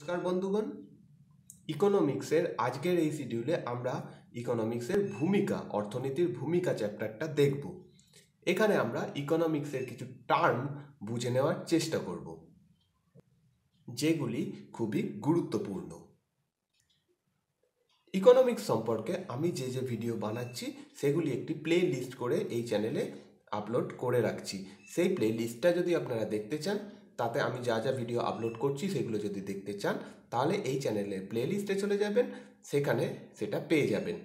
নমস্কার বন্ধুগণ ইকোনমিক্সের আজকের এই শিডিউলে আমরা ইকোনমিক্সের ভূমিকা অর্থনীতির ভূমিকা চ্যাপ্টারটা দেখব এখানে আমরা ইকোনমিক্সের কিছু টার্ম বুঝে নেওয়ার চেষ্টা করব যেগুলি খুবই গুরুত্বপূর্ণ ইকোনমিক্স সম্পর্কে আমি যে যে ভিডিও বানাচ্ছি সেগুলি একটি প্লে লিস্ট করে এই চ্যানেলে আপলোড করে রাখছি সেই প্লে লিস্টটা যদি আপনারা দেখতে চান তাতে আমি যা যা ভিডিও আপলোড করছি সেগুলো যদি দেখতে চান তাহলে এই চ্যানেলের প্লেলিস্টে চলে যাবেন সেখানে সেটা পেয়ে যাবেন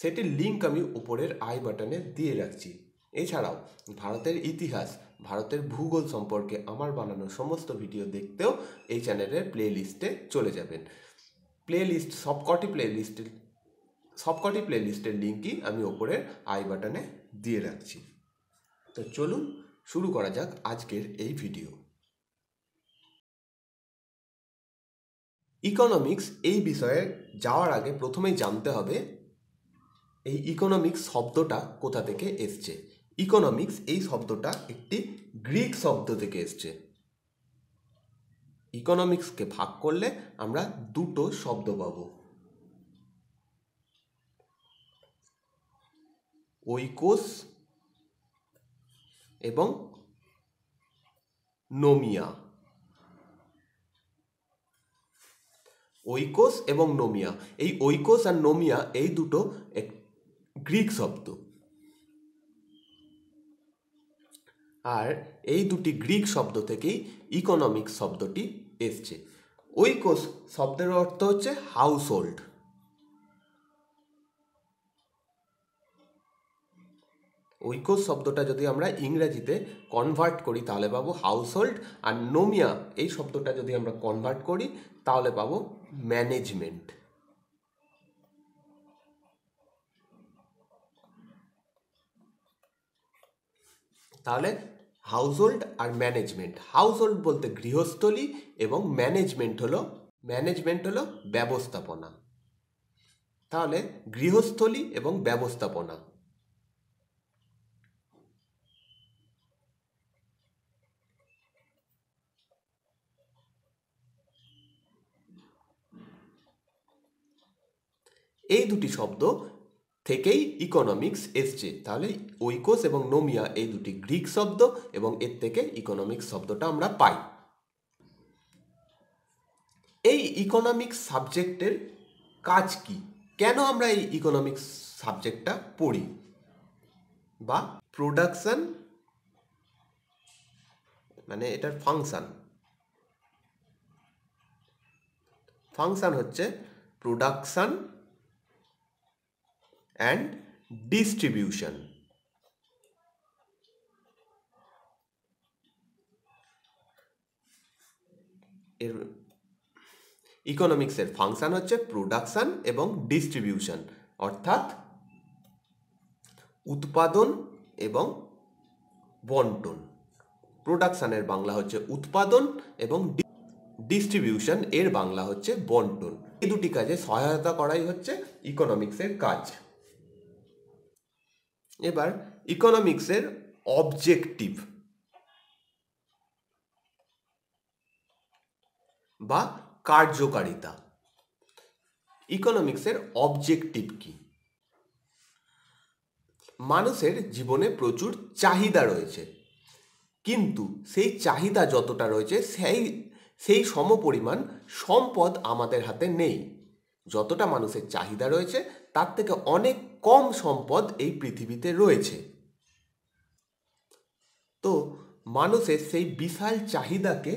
সেটির লিঙ্ক আমি উপরের আই বাটনে দিয়ে রাখছি এছাড়াও ভারতের ইতিহাস ভারতের ভূগোল সম্পর্কে আমার বানানো সমস্ত ভিডিও দেখতেও এই চ্যানেলের প্লেলিস্টে চলে যাবেন প্লেলিস্ট সবকটি প্লেলিস্টের সবকটি প্লেলিস্টের লিঙ্কই আমি ওপরের আই বাটনে দিয়ে রাখছি তো চলুন শুরু করা যাক আজকের এই ভিডিও ইকোনমিক্স এই বিষয়ে যাওয়ার আগে প্রথমেই জানতে হবে এই ইকোনমিক্স শব্দটা কোথা থেকে এসছে ইকোনমিক্স এই শব্দটা একটি গ্রিক শব্দ থেকে এসছে ইকোনমিক্সকে ভাগ করলে আমরা দুটো শব্দ পাব ঐকোস এবং নোমিয়া ঐকোস এবং নোমিয়া এই ঐকোস আর নোমিয়া এই দুটো গ্রিক শব্দ আর এই দুটি গ্রিক শব্দ থেকেই ইকোনমিক শব্দটি এসছে ঐকোস শব্দের অর্থ হচ্ছে হাউস হোল্ড ঐকোস শব্দটা যদি আমরা ইংরেজিতে কনভার্ট করি তাহলে পাবো হাউস হোল্ড আর নোমিয়া এই শব্দটা যদি আমরা কনভার্ট করি তাহলে পাবো ম্যানেজমেন্ট তাহলে হাউসহোল্ড আর ম্যানেজমেন্ট হাউসহোল্ড বলতে গৃহস্থলী এবং ম্যানেজমেন্ট হলো ম্যানেজমেন্ট হলো ব্যবস্থাপনা তাহলে গৃহস্থলী এবং ব্যবস্থাপনা এই দুটি শব্দ থেকেই ইকোনমিক্স এসছে তাহলে ঐকোস এবং নোমিয়া এই দুটি গ্রিক শব্দ এবং এর থেকে ইকোনমিক্স শব্দটা আমরা পাই এই ইকোনমিক্স সাবজেক্টের কাজ কি কেন আমরা এই ইকোনমিক্স সাবজেক্টটা পড়ি বা প্রোডাকশন মানে এটার ফাংশান ফাংশান হচ্ছে প্রোডাকশান and distribution. এর ইকোনমিক্সের ফাংশন হচ্ছে প্রোডাকশান এবং ডিস্ট্রিবিউশন অর্থাৎ উৎপাদন এবং বন্টন প্রোডাকশানের বাংলা হচ্ছে উৎপাদন এবং ডিস্ট্রিবিউশন এর বাংলা হচ্ছে বন্টন এই দুটি কাজে সহায়তা করাই হচ্ছে ইকোনমিক্সের কাজ এবার ইকোনমিক্সের অবজেক্টিভ বা কার্যকারিতা ইকোনমিক্সের অবজেক্টিভ কি মানুষের জীবনে প্রচুর চাহিদা রয়েছে কিন্তু সেই চাহিদা যতটা রয়েছে সেই সেই সমপরিমাণ সম্পদ আমাদের হাতে নেই যতটা মানুষের চাহিদা রয়েছে তার থেকে অনেক কম সম্পদ এই পৃথিবীতে রয়েছে তো মানুষের সেই বিশাল চাহিদাকে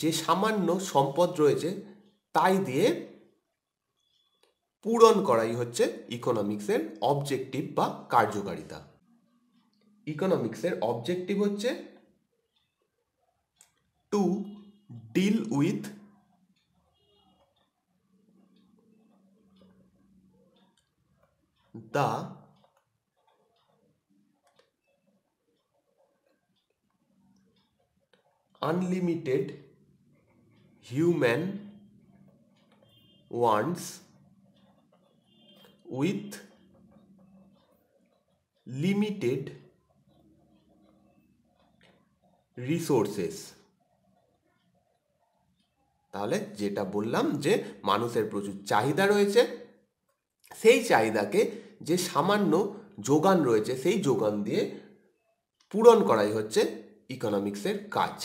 যে সামান্য সম্পদ রয়েছে তাই দিয়ে পূরণ করাই হচ্ছে ইকোনমিক্সের অবজেক্টিভ বা কার্যকারিতা ইকোনমিক্সের অবজেক্টিভ হচ্ছে to deal with the unlimited human wants with limited resources তাহলে যেটা বললাম যে মানুষের প্রচুর চাহিদা রয়েছে সেই চাহিদাকে যে সামান্য যোগান রয়েছে সেই যোগান দিয়ে পূরণ করাই হচ্ছে ইকোনমিক্সের কাজ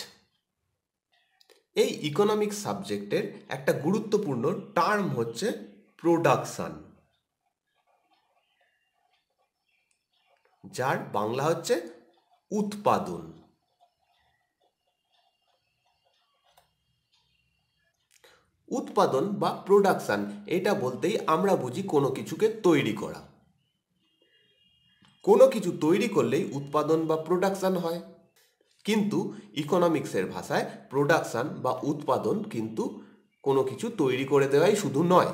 এই ইকোনমিক্স সাবজেক্টের একটা গুরুত্বপূর্ণ টার্ম হচ্ছে প্রোডাকশান যার বাংলা হচ্ছে উৎপাদন উৎপাদন বা প্রোডাকশান এটা বলতেই আমরা বুঝি কোনো কিছুকে তৈরি করা কোনো কিছু তৈরি করলেই উৎপাদন বা প্রোডাকশান হয় কিন্তু ইকোনমিক্সের ভাষায় প্রোডাকশান বা উৎপাদন কিন্তু কোনো কিছু তৈরি করে দেওয়াই শুধু নয়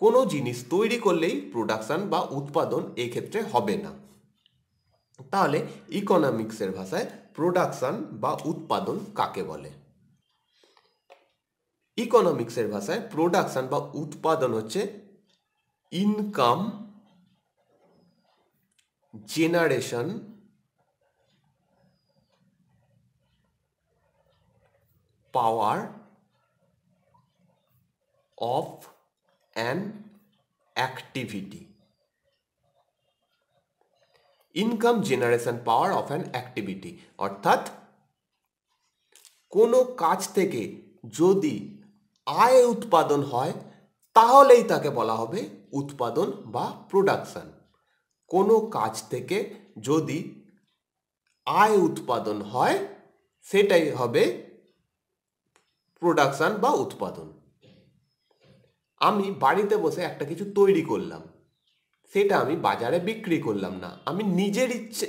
কোনো জিনিস তৈরি করলেই প্রোডাকশান বা উৎপাদন ক্ষেত্রে হবে না তাহলে ইকোনমিক্সের ভাষায় প্রোডাকশান বা উৎপাদন কাকে বলে ইকোনমিক্সের ভাষায় প্রোডাকশান বা উৎপাদন হচ্ছে income generation power of an activity income generation power of an activity অর্থাৎ কোনো কাজ থেকে যদি আয় উৎপাদন হয় তাহলেই তাকে বলা হবে উৎপাদন বা প্রোডাকশন কোনো কাজ থেকে যদি আয় উৎপাদন হয় সেটাই হবে প্রোডাকশান বা উৎপাদন আমি বাড়িতে বসে একটা কিছু তৈরি করলাম সেটা আমি বাজারে বিক্রি করলাম না আমি নিজের ইচ্ছে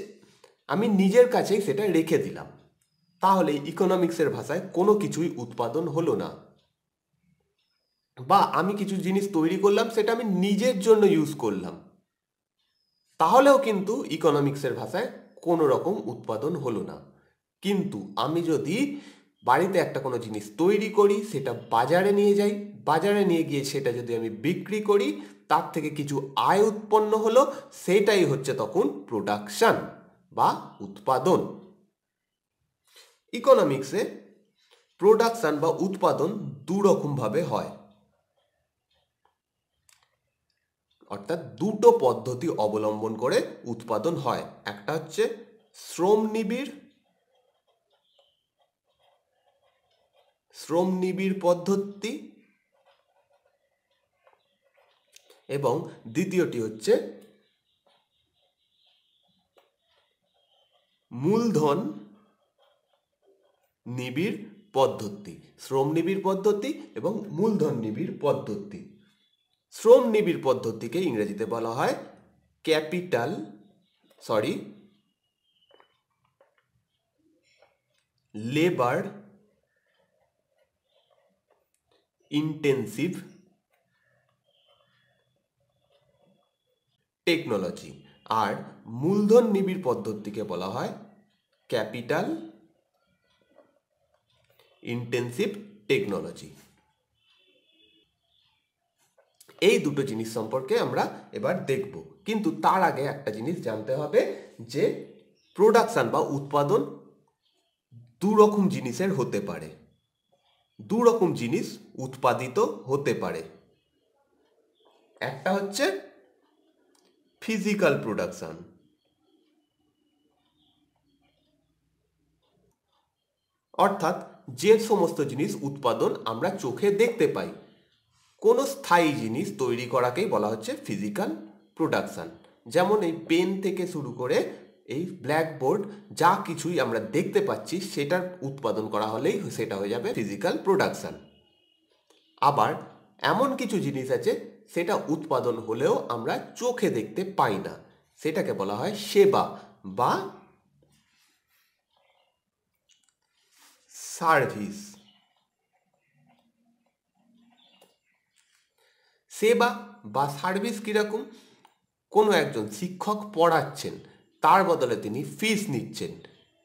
আমি নিজের কাছেই সেটা রেখে দিলাম তাহলে ইকোনমিক্সের ভাষায় কোনো কিছুই উৎপাদন হলো না বা আমি কিছু জিনিস তৈরি করলাম সেটা আমি নিজের জন্য ইউজ করলাম তাহলেও কিন্তু ইকোনমিক্সের ভাষায় কোনো রকম উৎপাদন হলো না কিন্তু আমি যদি বাড়িতে একটা কোনো জিনিস তৈরি করি সেটা বাজারে নিয়ে যাই বাজারে নিয়ে গিয়ে সেটা যদি আমি বিক্রি করি তার থেকে কিছু আয় উৎপন্ন হলো সেটাই হচ্ছে তখন প্রোডাকশান বা উৎপাদন ইকোনমিক্সে প্রোডাকশান বা উৎপাদন দু রকমভাবে হয় অর্থাৎ দুটো পদ্ধতি অবলম্বন করে উৎপাদন হয় একটা হচ্ছে শ্রম নিবিড় শ্রম নিবিড় পদ্ধতি এবং দ্বিতীয়টি হচ্ছে মূলধন নিবিড় পদ্ধতি শ্রম নিবিড় পদ্ধতি এবং মূলধন নিবিড় পদ্ধতি শ্রম নিবিড় পদ্ধতিকে ইংরেজিতে বলা হয় capital sorry labour intensive technology আর মূলধন নিবিড় পদ্ধতিকে বলা হয় ক্যাপিটাল ইন্টেন্সিভ টেকনোলজি এই দুটো জিনিস সম্পর্কে আমরা এবার দেখব কিন্তু তার আগে একটা জিনিস জানতে হবে যে প্রোডাকশান বা উৎপাদন দু রকম জিনিসের হতে পারে দু রকম জিনিস উৎপাদিত হতে পারে একটা হচ্ছে ফিজিক্যাল প্রোডাকশান অর্থাৎ যে সমস্ত জিনিস উৎপাদন আমরা চোখে দেখতে পাই কোনো স্থায়ী জিনিস তৈরি করাকেই বলা হচ্ছে ফিজিক্যাল প্রোডাকশান যেমন এই পেন থেকে শুরু করে এই ব্ল্যাকবোর্ড যা কিছুই আমরা দেখতে পাচ্ছি সেটার উৎপাদন করা হলেই সেটা হয়ে যাবে ফিজিক্যাল প্রোডাকশান আবার এমন কিছু জিনিস আছে সেটা উৎপাদন হলেও আমরা চোখে দেখতে পাই না সেটাকে বলা হয় সেবা বা সার্ভিস সেবা বা সার্ভিস কীরকম কোনো একজন শিক্ষক পড়াচ্ছেন তার বদলে তিনি ফিস নিচ্ছেন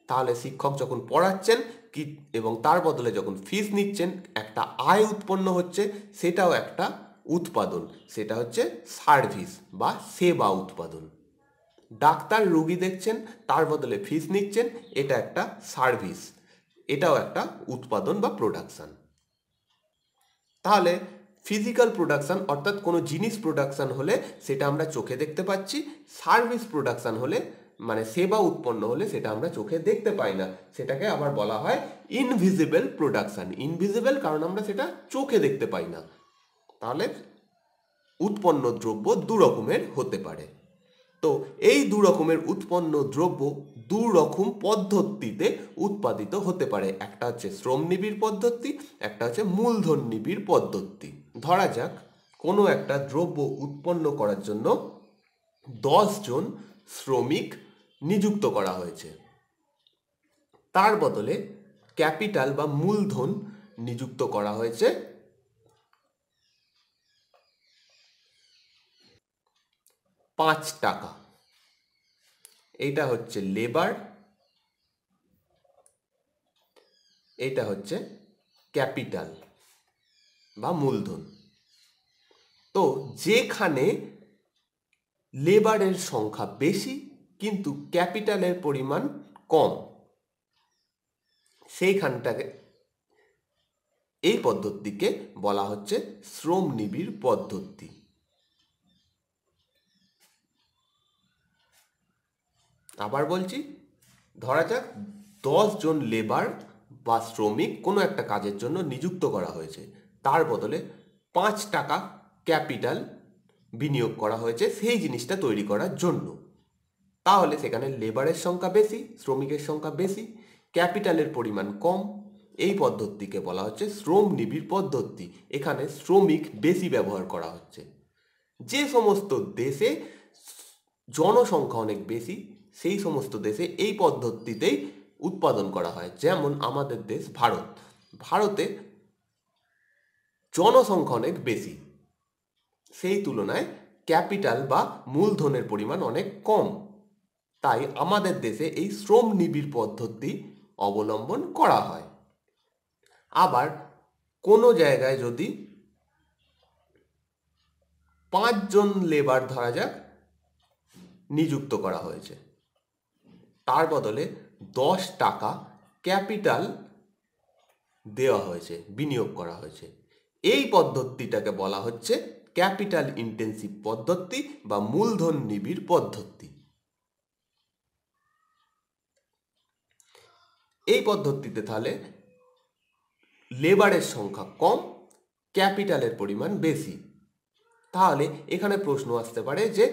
তাহলে শিক্ষক যখন পড়াচ্ছেন কি এবং তার বদলে যখন ফিস নিচ্ছেন একটা আয় উৎপন্ন হচ্ছে সেটাও একটা উৎপাদন সেটা হচ্ছে সার্ভিস বা সেবা উৎপাদন ডাক্তার রুগী দেখছেন তার বদলে ফিস নিচ্ছেন এটা একটা সার্ভিস এটাও একটা উৎপাদন বা প্রোডাকশান তাহলে ফিজিক্যাল প্রোডাকশান অর্থাৎ কোনো জিনিস প্রোডাকশান হলে সেটা আমরা চোখে দেখতে পাচ্ছি সার্ভিস প্রোডাকশান হলে মানে সেবা উৎপন্ন হলে সেটা আমরা চোখে দেখতে পাই না সেটাকে আবার বলা হয় ইনভিজিবল প্রোডাকশান ইনভিজিবল কারণ আমরা সেটা চোখে দেখতে পাই না তাহলে উৎপন্ন দ্রব্য দু রকমের হতে পারে তো এই দু রকমের উৎপন্ন দ্রব্য দু রকম পদ্ধতিতে উৎপাদিত হতে পারে একটা হচ্ছে শ্রম নিবিড় পদ্ধতি একটা হচ্ছে মূলধন নিবিড় পদ্ধতি ধরা যাক কোনো একটা দ্রব্য উৎপন্ন করার জন্য জন শ্রমিক নিযুক্ত করা হয়েছে তার বদলে ক্যাপিটাল বা মূলধন নিযুক্ত করা হয়েছে পাঁচ টাকা এটা হচ্ছে লেবার এটা হচ্ছে ক্যাপিটাল বা মূলধন তো যেখানে লেবারের সংখ্যা বেশি কিন্তু ক্যাপিটালের পরিমাণ কম সেইখানটাকে এই পদ্ধতিকে বলা হচ্ছে শ্রম নিবিড় পদ্ধতি আবার বলছি ধরা যাক দশ জন লেবার বা শ্রমিক কোনো একটা কাজের জন্য নিযুক্ত করা হয়েছে তার বদলে পাঁচ টাকা ক্যাপিটাল বিনিয়োগ করা হয়েছে সেই জিনিসটা তৈরি করার জন্য তাহলে সেখানে লেবারের সংখ্যা বেশি শ্রমিকের সংখ্যা বেশি ক্যাপিটালের পরিমাণ কম এই পদ্ধতিকে বলা হচ্ছে শ্রম নিবিড় পদ্ধতি এখানে শ্রমিক বেশি ব্যবহার করা হচ্ছে যে সমস্ত দেশে জনসংখ্যা অনেক বেশি সেই সমস্ত দেশে এই পদ্ধতিতেই উৎপাদন করা হয় যেমন আমাদের দেশ ভারত ভারতে জনসংখ্যা অনেক বেশি সেই তুলনায় ক্যাপিটাল বা মূলধনের পরিমাণ অনেক কম তাই আমাদের দেশে এই শ্রম নিবিড় পদ্ধতি অবলম্বন করা হয় আবার কোনো জায়গায় যদি পাঁচজন লেবার ধরা যাক নিযুক্ত করা হয়েছে তার বদলে দশ টাকা ক্যাপিটাল দেওয়া হয়েছে বিনিয়োগ করা হয়েছে এই পদ্ধতিটাকে বলা হচ্ছে ক্যাপিটাল ইন্টেন্সিভ পদ্ধতি বা মূলধন নিবিড় পদ্ধতি এই পদ্ধতিতে তাহলে লেবারের সংখ্যা কম ক্যাপিটালের পরিমাণ বেশি তাহলে এখানে প্রশ্ন আসতে পারে যে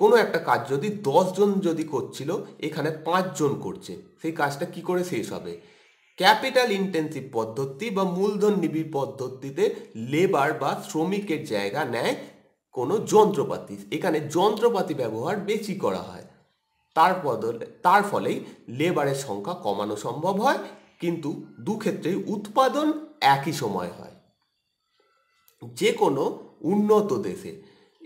কোনো একটা কাজ যদি জন যদি করছিল এখানে পাঁচজন করছে সেই কাজটা কি করে শেষ হবে ক্যাপিটাল ইন্টেন্সিভ পদ্ধতি বা মূলধন নিবিড় পদ্ধতিতে লেবার বা শ্রমিকের জায়গা নেয় কোনো যন্ত্রপাতি এখানে যন্ত্রপাতি ব্যবহার বেশি করা হয় তার বদলে তার ফলেই লেবারের সংখ্যা কমানো সম্ভব হয় কিন্তু দু উৎপাদন একই সময় হয় যে কোনো উন্নত দেশে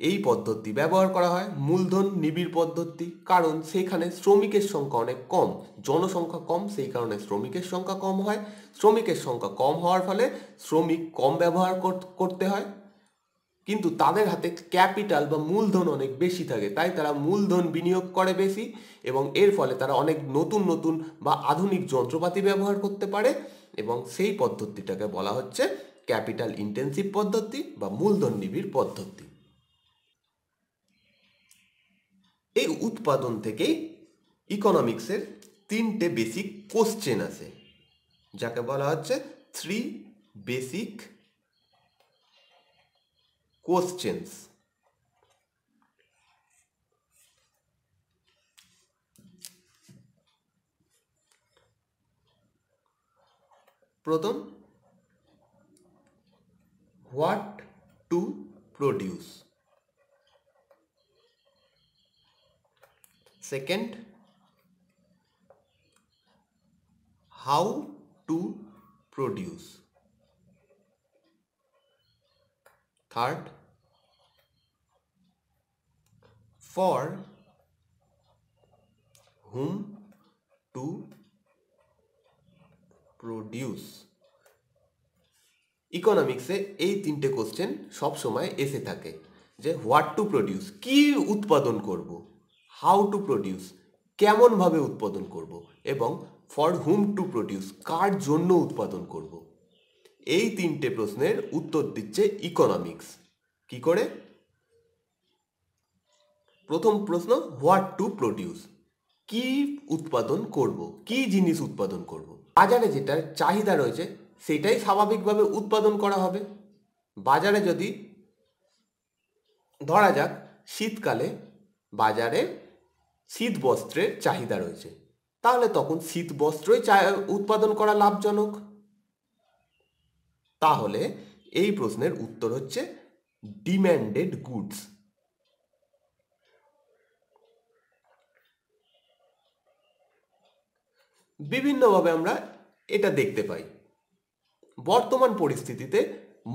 এই পদ্ধতি ব্যবহার করা হয় মূলধন নিবিড় পদ্ধতি কারণ সেখানে শ্রমিকের সংখ্যা অনেক কম জনসংখ্যা কম সেই কারণে শ্রমিকের সংখ্যা কম হয় শ্রমিকের সংখ্যা কম হওয়ার ফলে শ্রমিক কম ব্যবহার করতে হয় কিন্তু তাদের হাতে ক্যাপিটাল বা মূলধন অনেক বেশি থাকে তাই তারা মূলধন বিনিয়োগ করে বেশি এবং এর ফলে তারা অনেক নতুন নতুন বা আধুনিক যন্ত্রপাতি ব্যবহার করতে পারে এবং সেই পদ্ধতিটাকে বলা হচ্ছে ক্যাপিটাল ইন্টেন্সিভ পদ্ধতি বা মূলধন নিবিড় পদ্ধতি এই উৎপাদন থেকেই ইকোনমিক্সের তিনটে বেসিক কোশ্চেন আছে যাকে বলা হচ্ছে থ্রি বেসিক কোশ্চেন্স প্রথম what to produce Second, how to produce. Third, for whom to produce ইকোনমিক্সে এই তিনটে কোশ্চেন সবসময় এসে থাকে যে হোয়াট টু প্রডিউস কি উৎপাদন করবো হাউ টু প্রডিউস কেমনভাবে উৎপাদন করব এবং ফর হুম টু প্রডিউস কার জন্য উৎপাদন করব এই তিনটে প্রশ্নের উত্তর দিচ্ছে ইকোনমিক্স কি করে প্রথম প্রশ্ন হোয়াট টু প্রডিউস কি উৎপাদন করব কি জিনিস উৎপাদন করব বাজারে যেটার চাহিদা রয়েছে সেটাই স্বাভাবিকভাবে উৎপাদন করা হবে বাজারে যদি ধরা যাক শীতকালে বাজারে শীত বস্ত্রের চাহিদা রয়েছে তাহলে তখন শীত বস্ত্রই উৎপাদন করা লাভজনক তাহলে এই প্রশ্নের উত্তর হচ্ছে ডিম্যান্ডেড গুডস বিভিন্নভাবে আমরা এটা দেখতে পাই বর্তমান পরিস্থিতিতে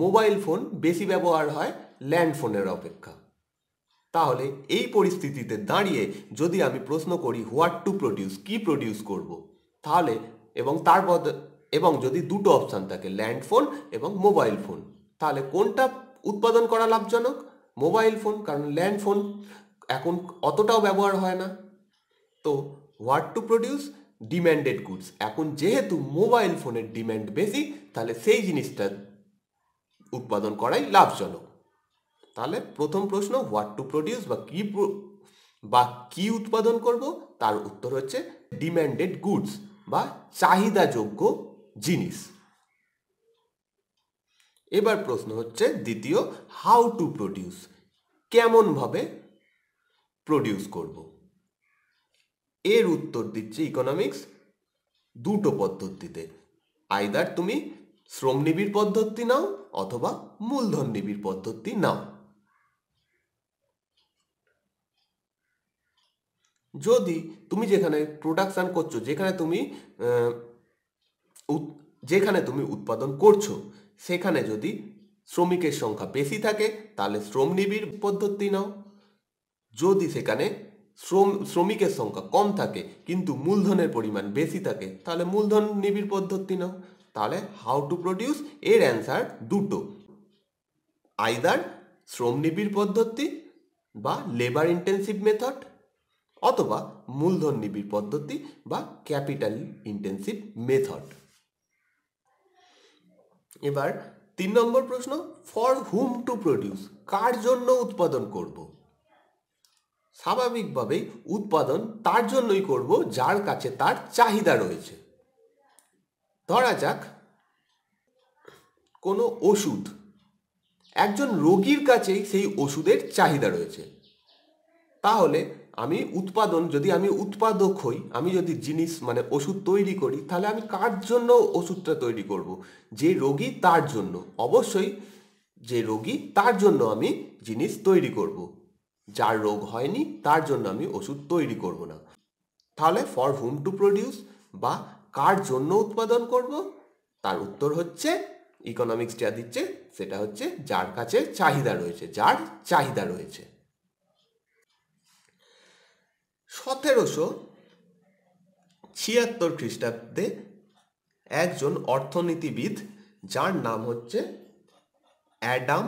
মোবাইল ফোন বেশি ব্যবহার হয় ল্যান্ড ফোনের অপেক্ষা তাহলে এই পরিস্থিতিতে দাঁড়িয়ে যদি আমি প্রশ্ন করি হোয়াট টু প্রডিউস কি প্রডিউস করব। তাহলে এবং তার এবং যদি দুটো অপশান থাকে ল্যান্ড ফোন এবং মোবাইল ফোন তাহলে কোনটা উৎপাদন করা লাভজনক মোবাইল ফোন কারণ ল্যান্ড ফোন এখন অতটাও ব্যবহার হয় না তো what to produce demanded goods এখন যেহেতু মোবাইল ফোনের ডিম্যান্ড বেশি তাহলে সেই জিনিসটা উৎপাদন করাই লাভজনক তাহলে প্রথম প্রশ্ন হোয়াট টু প্রডিউস বা কি বা কি উৎপাদন করব তার উত্তর হচ্ছে ডিম্যান্ডেড গুডস বা চাহিদাযোগ্য জিনিস এবার প্রশ্ন হচ্ছে দ্বিতীয় হাউ টু প্রডিউস কেমনভাবে প্রডিউস করব এর উত্তর দিচ্ছে ইকোনমিক্স দুটো পদ্ধতিতে আইদার তুমি শ্রম নিবিড় পদ্ধতি নাও অথবা মূলধন নিবিড় পদ্ধতি নাও যদি তুমি যেখানে প্রোডাকশান করছো যেখানে তুমি যেখানে তুমি উৎপাদন করছো সেখানে যদি শ্রমিকের সংখ্যা বেশি থাকে তাহলে শ্রম নিবিড় পদ্ধতি নাও যদি সেখানে শ্রম শ্রমিকের সংখ্যা কম থাকে কিন্তু মূলধনের পরিমাণ বেশি থাকে তাহলে মূলধন নিবিড় পদ্ধতি নাও তাহলে হাউ টু প্রডিউস এর অ্যান্সার দুটো আইদার শ্রম নিবিড় পদ্ধতি বা লেবার ইন্টেন্সিভ মেথড অথবা মূলধন নিবিড় পদ্ধতি বা ক্যাপিটাল ইন্টেন্সিভ মেথড এবার তিন নম্বর প্রশ্ন ফর হুম টু প্রডিউস কার জন্য উৎপাদন করব স্বাভাবিকভাবেই উৎপাদন তার জন্যই করব যার কাছে তার চাহিদা রয়েছে ধরা যাক কোনো ওষুধ একজন রোগীর কাছেই সেই ওষুধের চাহিদা রয়েছে তাহলে আমি উৎপাদন যদি আমি উৎপাদক হই আমি যদি জিনিস মানে ওষুধ তৈরি করি তাহলে আমি কার জন্য ওষুধটা তৈরি করব। যে রোগী তার জন্য অবশ্যই যে রোগী তার জন্য আমি জিনিস তৈরি করব। যার রোগ হয়নি তার জন্য আমি ওষুধ তৈরি করব না তাহলে ফর হুম টু প্রডিউস বা কার জন্য উৎপাদন করব তার উত্তর হচ্ছে ইকোনমিক্স যা দিচ্ছে সেটা হচ্ছে যার কাছে চাহিদা রয়েছে যার চাহিদা রয়েছে সতেরোশো ছিয়াত্তর খ্রিস্টাব্দে একজন অর্থনীতিবিদ যার নাম হচ্ছে অ্যাডাম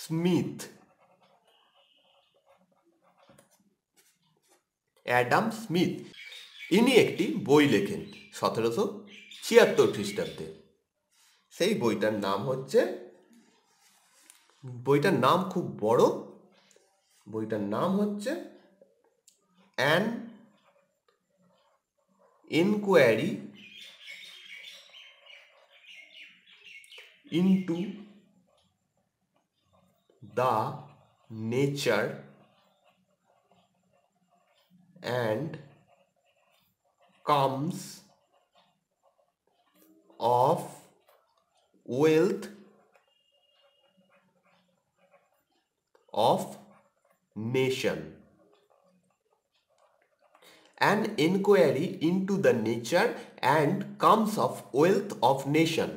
স্মিথ অ্যাডাম স্মিথ ইনি একটি বই লেখেন সতেরোশো ছিয়াত্তর খ্রিস্টাব্দে সেই বইটার নাম হচ্ছে বইটার নাম খুব বড় বইটার নাম হচ্ছে an inquiry into the nature and comes of wealth of nation an inquiry into the nature and comes of wealth of nation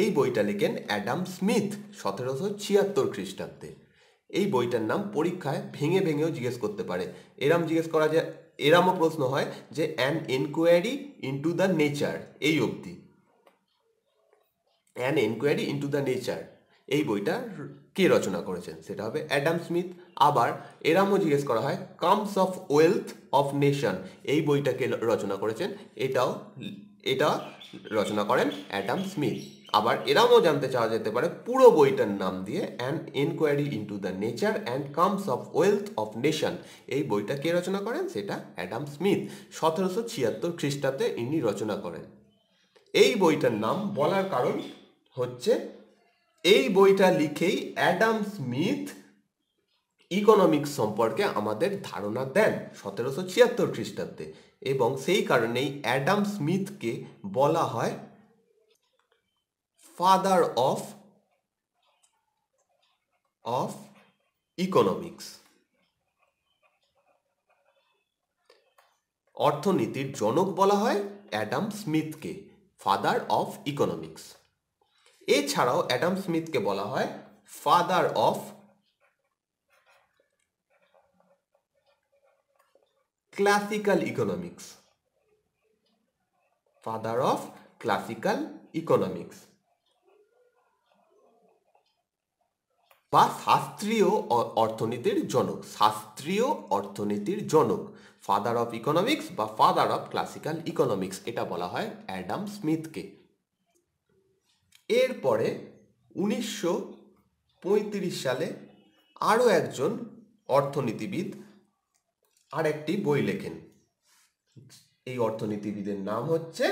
এই বইটা লেখেন অ্যাডাম স্মিথ সতেরোশো ছিয়াত্তর খ্রিস্টাব্দে এই বইটার নাম পরীক্ষায় ভেঙে ভেঙেও জিজ্ঞেস করতে পারে এরাম জিজ্ঞেস করা যায় এরামও প্রশ্ন হয় যে an enquiry into the nature এই অবধি an enquiry into the nature এই বইটা কে রচনা করেছেন সেটা হবে অ্যাডাম স্মিথ আবার এরামও জিজ্ঞেস করা হয় causes of wealth of nation এই বইটাকে রচনা করেছেন এটাও এটা রচনা করেন অ্যাডাম স্মিথ আবার এরামও জানতে চাওয়া যেতে পারে পুরো বইটার নাম দিয়ে an enquiry into the nature and causes of wealth of nation এই বইটা কে রচনা করেন সেটা অ্যাডাম স্মিথ সতেরোশো ছিয়াত্তর খ্রিস্টাব্দে ইনি রচনা করেন এই বইটার নাম বলার কারণ হচ্ছে এই বইটা লিখেই অ্যাডাম স্মিথ ইকোনমিক্স সম্পর্কে আমাদের ধারণা দেন সতেরোশো ছিয়াত্তর খ্রিস্টাব্দে এবং সেই কারণেই অ্যাডাম স্মিথকে বলা হয় ফাদার অফ অফ ইকোনমিক্স অর্থনীতির জনক বলা হয় অ্যাডাম স্মিথকে ফাদার অফ ইকোনমিক্স এছাড়াও অ্যাডাম স্মিথকে বলা হয় father of classical economics father of classical economics বা শাস্ত্রীয় অর্থনীতির জনক শাস্ত্রীয় অর্থনীতির জনক ফাদার অফ ইকোনমিক্স বা ফাদার অফ ক্লাসিক্যাল ইকোনমিক্স এটা বলা হয় অ্যাডাম স্মিথকে এরপরে উনিশশো পঁয়ত্রিশ সালে আরও একজন অর্থনীতিবিদ আরেকটি বই লেখেন এই অর্থনীতিবিদের নাম হচ্ছে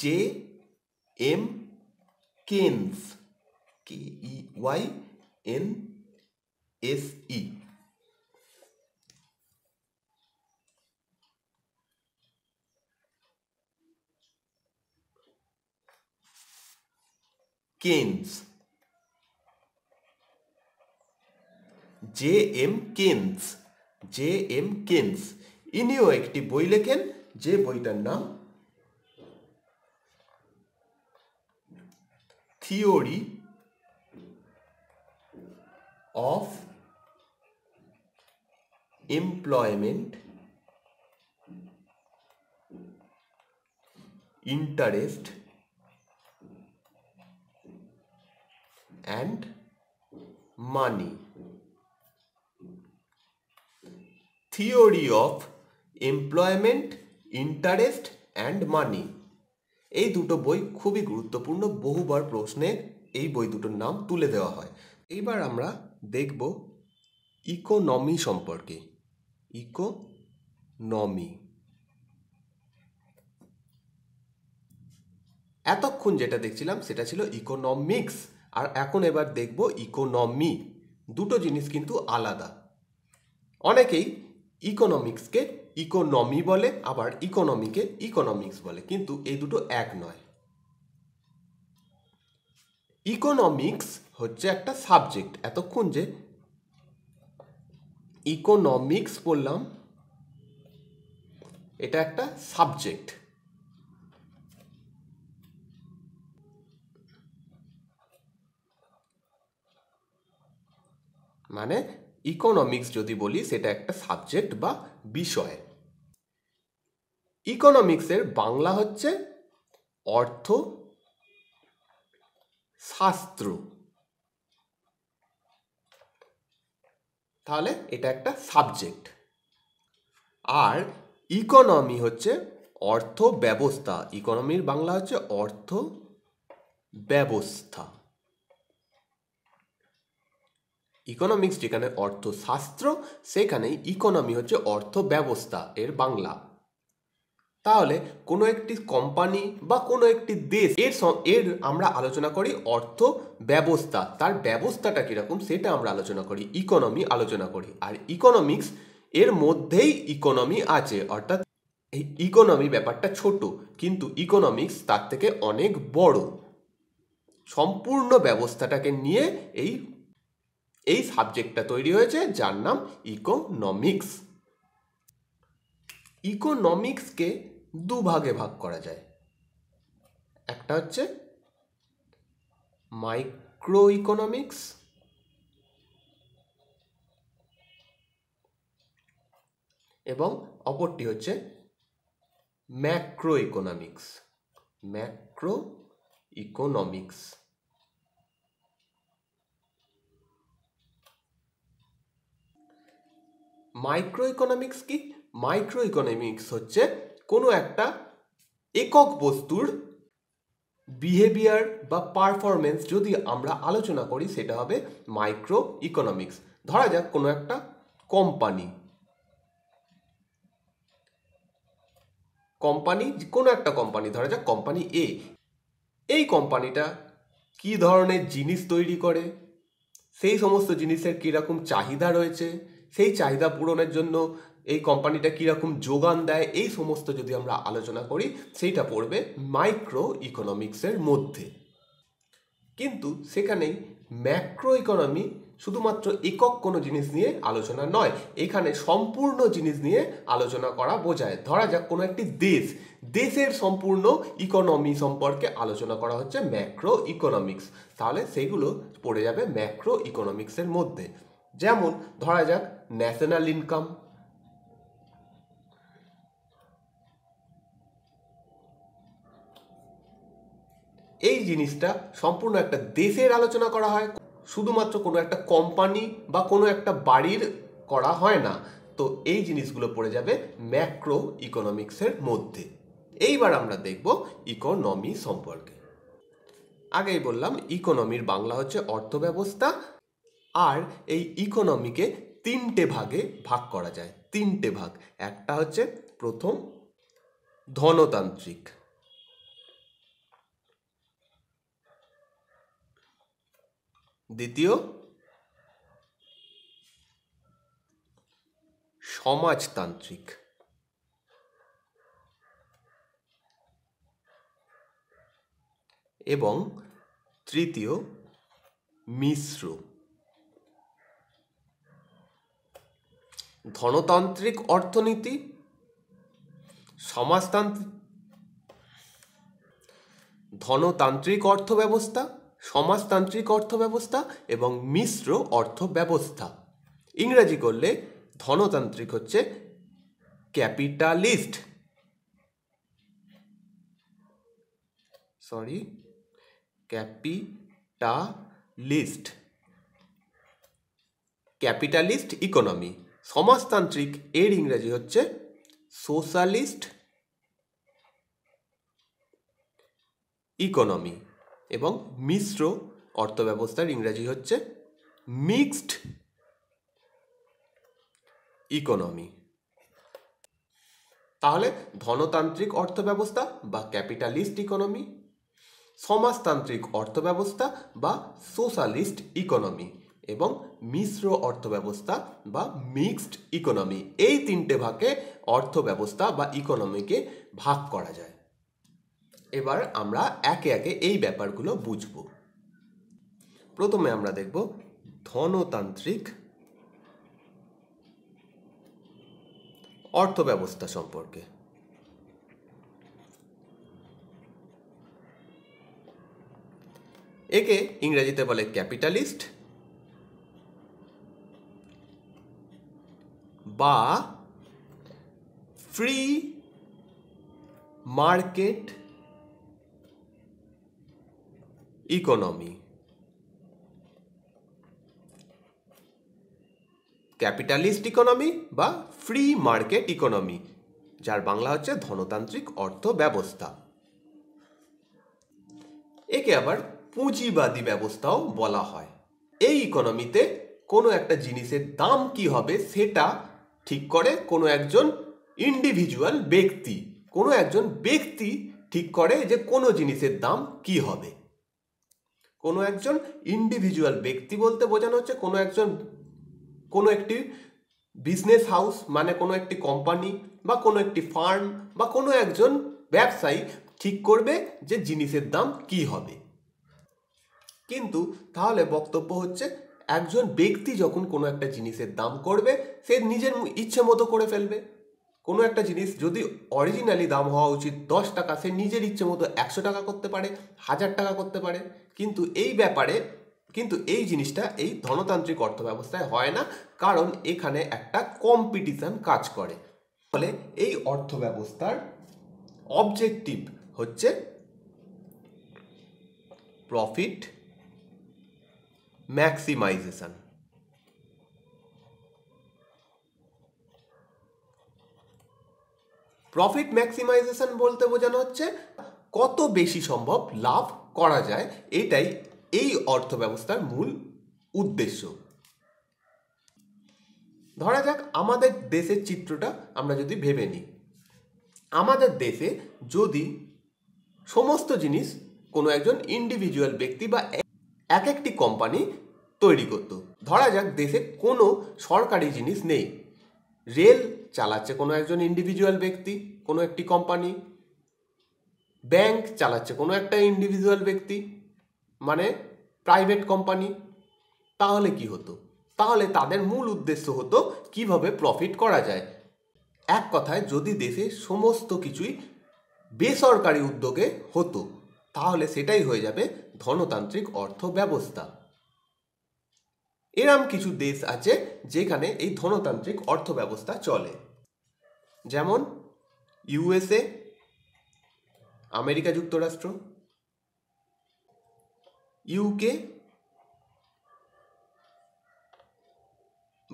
J M Keynes K E Y N E S Keynes J M Keynes J M Keynes ইনিও একটি বই লেখেন যে বইটার নাম theory of employment interest and money. Theory of employment, interest and money. এই দুটো বই খুবই গুরুত্বপূর্ণ বহুবার প্রশ্নে এই বই দুটোর নাম তুলে দেওয়া হয় এইবার আমরা দেখব ইকোনমি সম্পর্কে ইকোনমি এতক্ষণ যেটা দেখছিলাম সেটা ছিল ইকোনমিক্স আর এখন এবার দেখব ইকোনমি দুটো জিনিস কিন্তু আলাদা অনেকেই ইকোনমিক্সকে ইকোনমি বলে আবার ইকোনমিকে ইকোনমিক্স বলে কিন্তু এই দুটো এক নয় ইকোনমিক্স হচ্ছে একটা সাবজেক্ট এতক্ষণ যে ইকোনমিক্স বললাম এটা একটা সাবজেক্ট মানে ইকোনমিক্স যদি বলি সেটা একটা সাবজেক্ট বা বিষয় ইকোনমিক্সের বাংলা হচ্ছে অর্থ শাস্ত্র তাহলে এটা একটা সাবজেক্ট আর ইকোনমি হচ্ছে অর্থ ব্যবস্থা ইকোনমির বাংলা হচ্ছে অর্থ ব্যবস্থা ইকোনমিক্স যেখানে অর্থশাস্ত্র সেখানে ইকোনমি হচ্ছে অর্থ ব্যবস্থা এর বাংলা তাহলে কোনো একটি কোম্পানি বা কোনো একটি দেশ এর এর আমরা আলোচনা করি অর্থ ব্যবস্থা তার ব্যবস্থাটা কীরকম সেটা আমরা আলোচনা করি ইকোনমি আলোচনা করি আর ইকোনমিক্স এর মধ্যেই ইকোনমি আছে অর্থাৎ এই ইকোনমি ব্যাপারটা ছোট কিন্তু ইকোনমিক্স তার থেকে অনেক বড় সম্পূর্ণ ব্যবস্থাটাকে নিয়ে এই এই সাবজেক্টটা তৈরি হয়েছে যার নাম ইকোনমিক্স ইকোনমিক্সকে দুভাগে ভাগ করা যায় একটা হচ্ছে মাইক্রো ইকোনমিক্স এবং অপরটি হচ্ছে macro economics macro economics micro economics কি মাইক্রো ইকোনমিক্স হচ্ছে কোনো একটা একক বস্তুর বিহেভিয়ার বা পারফরমেন্স যদি আমরা আলোচনা করি সেটা হবে মাইক্রো ইকোনমিক্স ধরা যাক কোনো একটা কোম্পানি কোম্পানি কোনো একটা কোম্পানি ধরা যাক কোম্পানি এ এই কোম্পানিটা কি ধরনের জিনিস তৈরি করে সেই সমস্ত জিনিসের কীরকম চাহিদা রয়েছে সেই চাহিদা পূরণের জন্য এই কোম্পানিটা কীরকম যোগান দেয় এই সমস্ত যদি আমরা আলোচনা করি সেইটা পড়বে মাইক্রো ইকোনমিক্সের মধ্যে কিন্তু সেখানেই ম্যাক্রো ইকোনমি শুধুমাত্র একক কোনো জিনিস নিয়ে আলোচনা নয় এখানে সম্পূর্ণ জিনিস নিয়ে আলোচনা করা বোঝায় ধরা যাক কোনো একটি দেশ দেশের সম্পূর্ণ ইকোনমি সম্পর্কে আলোচনা করা হচ্ছে ম্যাক্রো ইকোনমিক্স তাহলে সেগুলো পড়ে যাবে ম্যাক্রো ইকোনমিক্সের মধ্যে যেমন ধরা যাক ন্যাশনাল ইনকাম এই জিনিসটা সম্পূর্ণ একটা দেশের আলোচনা করা হয় শুধুমাত্র কোনো একটা কোম্পানি বা কোনো একটা বাড়ির করা হয় না তো এই জিনিসগুলো পড়ে যাবে ম্যাক্রো ইকোনমিক্সের মধ্যে এইবার আমরা দেখব ইকোনমি সম্পর্কে আগেই বললাম ইকোনমির বাংলা হচ্ছে অর্থব্যবস্থা আর এই ইকোনমিকে তিনটে ভাগে ভাগ করা যায় তিনটে ভাগ একটা হচ্ছে প্রথম ধনতান্ত্রিক দ্বিতীয় সমাজতান্ত্রিক এবং তৃতীয় মিশ্র ধনতান্ত্রিক অর্থনীতি সমাজতান্ত্রিক ধনতান্ত্রিক অর্থব্যবস্থা সমাজতান্ত্রিক অর্থব্যবস্থা এবং মিশ্র অর্থব্যবস্থা ইংরেজি করলে ধনতান্ত্রিক হচ্ছে capitalist sorry capitalist capitalist economy সমাজতান্ত্রিক এর ইংরেজি হচ্ছে সোশ্যালিস্ট ইকোনমি এবং মিশ্র অর্থব্যবস্থার ইংরাজি হচ্ছে মিক্সড ইকোনমি তাহলে ধনতান্ত্রিক অর্থব্যবস্থা বা ক্যাপিটালিস্ট ইকোনমি সমাজতান্ত্রিক অর্থব্যবস্থা বা সোশ্যালিস্ট ইকোনমি এবং মিশ্র অর্থব্যবস্থা বা মিক্সড ইকোনমি এই তিনটে ভাগে অর্থব্যবস্থা বা ইকোনমিকে ভাগ করা যায় এবার আমরা একে একে এই ব্যাপারগুলো বুঝব প্রথমে আমরা দেখব ধনতান্ত্রিক অর্থব্যবস্থা সম্পর্কে একে ইংরেজিতে বলে ক্যাপিটালিস্ট বা free market economy capitalist economy বা ফ্রি মার্কেট ইকোনমি যার বাংলা হচ্ছে ধনতান্ত্রিক অর্থ ব্যবস্থা একে আবার পুঁজিবাদী ব্যবস্থাও বলা হয় এই ইকোনমিতে কোনো একটা জিনিসের দাম কি হবে সেটা ঠিক করে কোনো একজন ইন্ডিভিজুয়াল ব্যক্তি কোনো একজন ব্যক্তি ঠিক করে যে কোনো জিনিসের দাম কি হবে কোনো একজন ইন্ডিভিজুয়াল ব্যক্তি বলতে বোঝানো হচ্ছে কোনো একজন কোনো একটি বিজনেস হাউস মানে কোনো একটি কোম্পানি বা কোনো একটি ফার্ম বা কোনো একজন ব্যবসায়ী ঠিক করবে যে জিনিসের দাম কি হবে কিন্তু তাহলে বক্তব্য হচ্ছে একজন ব্যক্তি যখন কোনো একটা জিনিসের দাম করবে সে নিজের ইচ্ছে মতো করে ফেলবে কোনো একটা জিনিস যদি অরিজিনালি দাম হওয়া উচিত দশ টাকা সে নিজের ইচ্ছে মতো একশো টাকা করতে পারে হাজার টাকা করতে পারে কিন্তু এই ব্যাপারে কিন্তু এই জিনিসটা এই ধনতান্ত্রিক অর্থ ব্যবস্থায় হয় না কারণ এখানে একটা কম্পিটিশান কাজ করে ফলে এই অর্থ ব্যবস্থার অবজেক্টিভ হচ্ছে প্রফিট ম্যাক্সিমাইজেশন প্রফিট ম্যাক্সিমাইজেশন বলতে বোঝানো হচ্ছে কত বেশি সম্ভব লাভ করা যায় এটাই এই অর্থ ব্যবস্থার মূল উদ্দেশ্য ধরা যাক আমাদের দেশের চিত্রটা আমরা যদি ভেবে নিই আমাদের দেশে যদি সমস্ত জিনিস কোনো একজন ইন্ডিভিজুয়াল ব্যক্তি বা এক একটি কোম্পানি তৈরি করত ধরা যাক দেশে কোনো সরকারি জিনিস নেই রেল চালাচ্ছে কোনো একজন ইন্ডিভিজুয়াল ব্যক্তি কোনো একটি কোম্পানি ব্যাংক চালাচ্ছে কোনো একটা ইন্ডিভিজুয়াল ব্যক্তি মানে প্রাইভেট কোম্পানি তাহলে কি হতো তাহলে তাদের মূল উদ্দেশ্য হতো কিভাবে প্রফিট করা যায় এক কথায় যদি দেশে সমস্ত কিছুই বেসরকারি উদ্যোগে হতো তাহলে সেটাই হয়ে যাবে ধনতান্ত্রিক অর্থ ব্যবস্থা এরম কিছু দেশ আছে যেখানে এই ধনতান্ত্রিক অর্থ ব্যবস্থা চলে যেমন ইউএসএ আমেরিকা যুক্তরাষ্ট্র ইউকে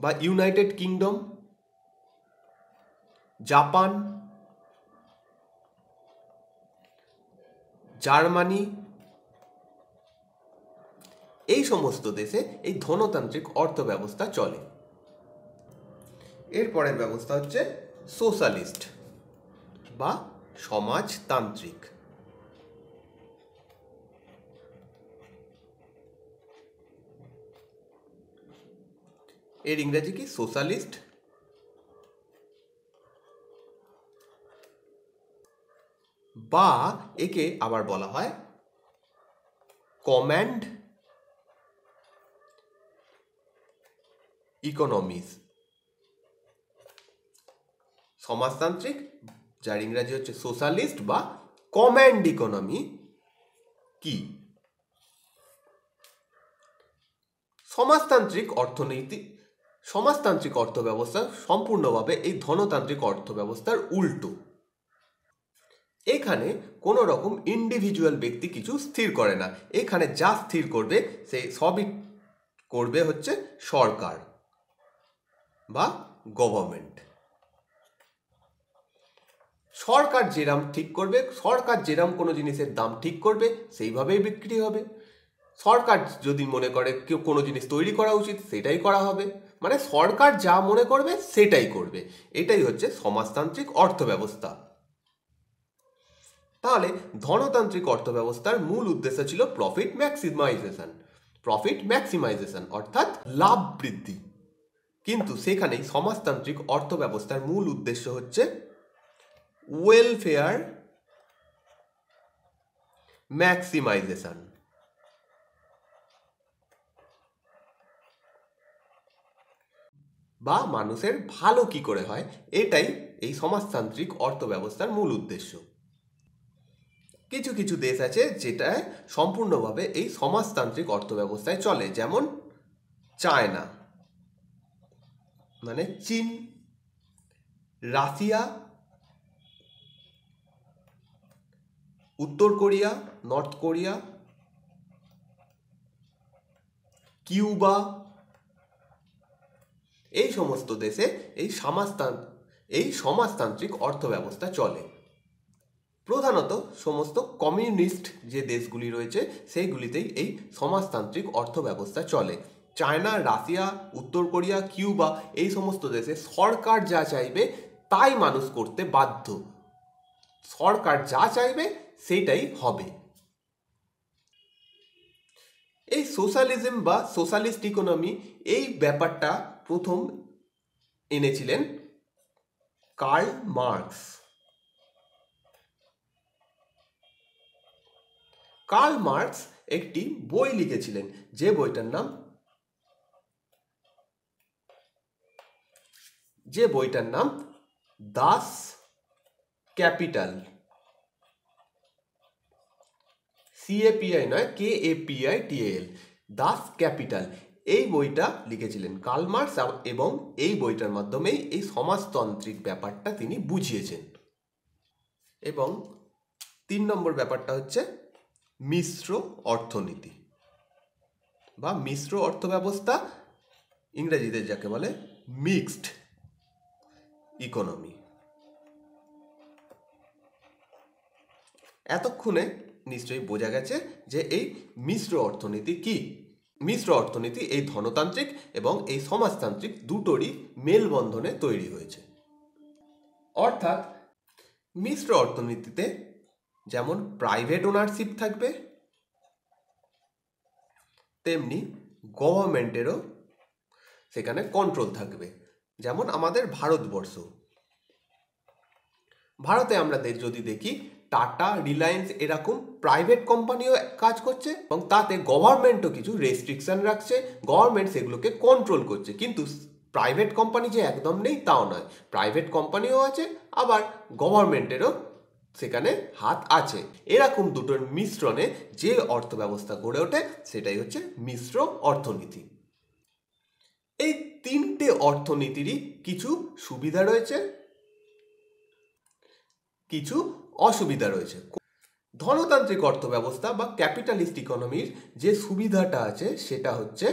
বা ইউনাইটেড কিংডম জাপান জার্মানি এই সমস্ত দেশে এই ধনতান্ত্রিক অর্থ ব্যবস্থা চলে এরপরের ব্যবস্থা হচ্ছে সোশ্যালিস্ট বা সমাজতান্ত্রিক এর ইংরেজি কি সোশ্যালিস্ট বা একে আবার বলা হয় কম্যান্ড ইকোনমিস সমাজতান্ত্রিক যার ইংরাজি হচ্ছে সোশ্যালিস্ট বা কম্যান্ড ইকোনমি কি সমাজতান্ত্রিক অর্থনীতি সমাজতান্ত্রিক অর্থ ব্যবস্থা সম্পূর্ণভাবে এই ধনতান্ত্রিক অর্থ ব্যবস্থার উল্টো এখানে কোন রকম ইন্ডিভিজুয়াল ব্যক্তি কিছু স্থির করে না এখানে যা স্থির করবে সে সবই করবে হচ্ছে সরকার বা গভর্নমেন্ট সরকার যেরাম ঠিক করবে সরকার যেরাম কোনো জিনিসের দাম ঠিক করবে সেইভাবেই বিক্রি হবে সরকার যদি মনে করে কেউ কোনো জিনিস তৈরি করা উচিত সেটাই করা হবে মানে সরকার যা মনে করবে সেটাই করবে এটাই হচ্ছে সমাজতান্ত্রিক অর্থব্যবস্থা তাহলে ধনতান্ত্রিক অর্থব্যবস্থার মূল উদ্দেশ্য ছিল প্রফিট ম্যাক্সিমাইজেশন প্রফিট ম্যাক্সিমাইজেশন অর্থাৎ লাভ বৃদ্ধি কিন্তু সেখানেই সমাজতান্ত্রিক অর্থ ব্যবস্থার মূল উদ্দেশ্য হচ্ছে ওয়েলফেয়ার ম্যাক্সিমাইজেশন বা মানুষের ভালো কি করে হয় এটাই এই সমাজতান্ত্রিক অর্থ ব্যবস্থার মূল উদ্দেশ্য কিছু কিছু দেশ আছে যেটা সম্পূর্ণভাবে এই সমাজতান্ত্রিক অর্থ ব্যবস্থায় চলে যেমন চায়না মানে চীন রাশিয়া উত্তর কোরিয়া নর্থ কোরিয়া কিউবা এই সমস্ত দেশে এই সমাজতান এই সমাজতান্ত্রিক অর্থব্যবস্থা চলে প্রধানত সমস্ত কমিউনিস্ট যে দেশগুলি রয়েছে সেইগুলিতেই এই সমাজতান্ত্রিক অর্থব্যবস্থা চলে চায়না রাশিয়া উত্তর কোরিয়া কিউবা এই সমস্ত দেশে সরকার যা চাইবে তাই মানুষ করতে বাধ্য সরকার যা চাইবে সেটাই হবে এই সোশ্যালিজম বা সোশ্যালিস্ট ইকোনমি এই ব্যাপারটা প্রথম এনেছিলেন কার্ল মার্কস কার্ল মার্কস একটি বই লিখেছিলেন যে বইটার নাম যে বইটার নাম দাস ক্যাপিটাল সিএপিআই নয় K A P I T L Das Kapital এই বইটা লিখেছিলেন কালমার্স এবং এই বইটার মাধ্যমেই এই সমাজতান্ত্রিক ব্যাপারটা তিনি বুঝিয়েছেন এবং তিন নম্বর ব্যাপারটা হচ্ছে মিশ্র অর্থনীতি বা মিশ্র অর্থব্যবস্থা ইংরেজিদের যাকে বলে মিক্সড ইকোনমি এতক্ষণে নিশ্চয়ই বোঝা গেছে যে এই মিশ্র অর্থনীতি কি মিশ্র অর্থনীতি এই ধনতান্ত্রিক এবং এই সমাজতান্ত্রিক দুটোরই মেলবন্ধনে তৈরি হয়েছে অর্থাৎ মিশ্র অর্থনীতিতে যেমন প্রাইভেট ওনারশিপ থাকবে তেমনি গভর্নমেন্টেরও সেখানে কন্ট্রোল থাকবে যেমন আমাদের ভারতবর্ষ ভারতে আমরা যদি দেখি টাটা রিলায়েন্স এরকম প্রাইভেট কোম্পানিও কাজ করছে এবং তাতে গভর্নমেন্টও কিছু রেস্ট্রিকশন রাখছে গভর্নমেন্ট সেগুলোকে কন্ট্রোল করছে কিন্তু প্রাইভেট কোম্পানি যে একদম নেই তাও নয় প্রাইভেট কোম্পানিও আছে আবার গভর্নমেন্টেরও সেখানে হাত আছে এরকম দুটোর মিশ্রণে যে অর্থ ব্যবস্থা গড়ে ওঠে সেটাই হচ্ছে মিশ্র অর্থনীতি এই তিনটে অর্থনীতিরই কিছু সুবিধা রয়েছে কিছু অসুবিধা রয়েছে ধনতান্ত্রিক অর্থ ব্যবস্থা বা ক্যাপিটালিস্ট ইকোনমির যে সুবিধাটা আছে সেটা হচ্ছে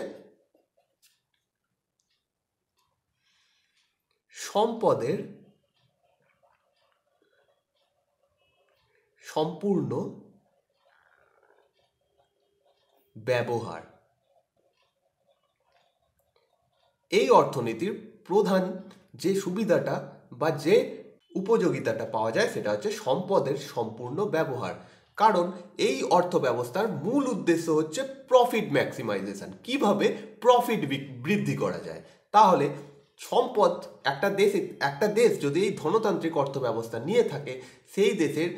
সম্পদের সম্পূর্ণ ব্যবহার এই অর্থনীতির প্রধান যে সুবিধাটা বা যে উপযোগিতাটা পাওয়া যায় সেটা হচ্ছে সম্পদের সম্পূর্ণ ব্যবহার কারণ এই অর্থ ব্যবস্থার মূল উদ্দেশ্য হচ্ছে প্রফিট ম্যাক্সিমাইজেশন কিভাবে প্রফিট বৃদ্ধি করা যায় তাহলে সম্পদ একটা দেশে একটা দেশ যদি এই ধনতান্ত্রিক অর্থ ব্যবস্থা নিয়ে থাকে সেই দেশের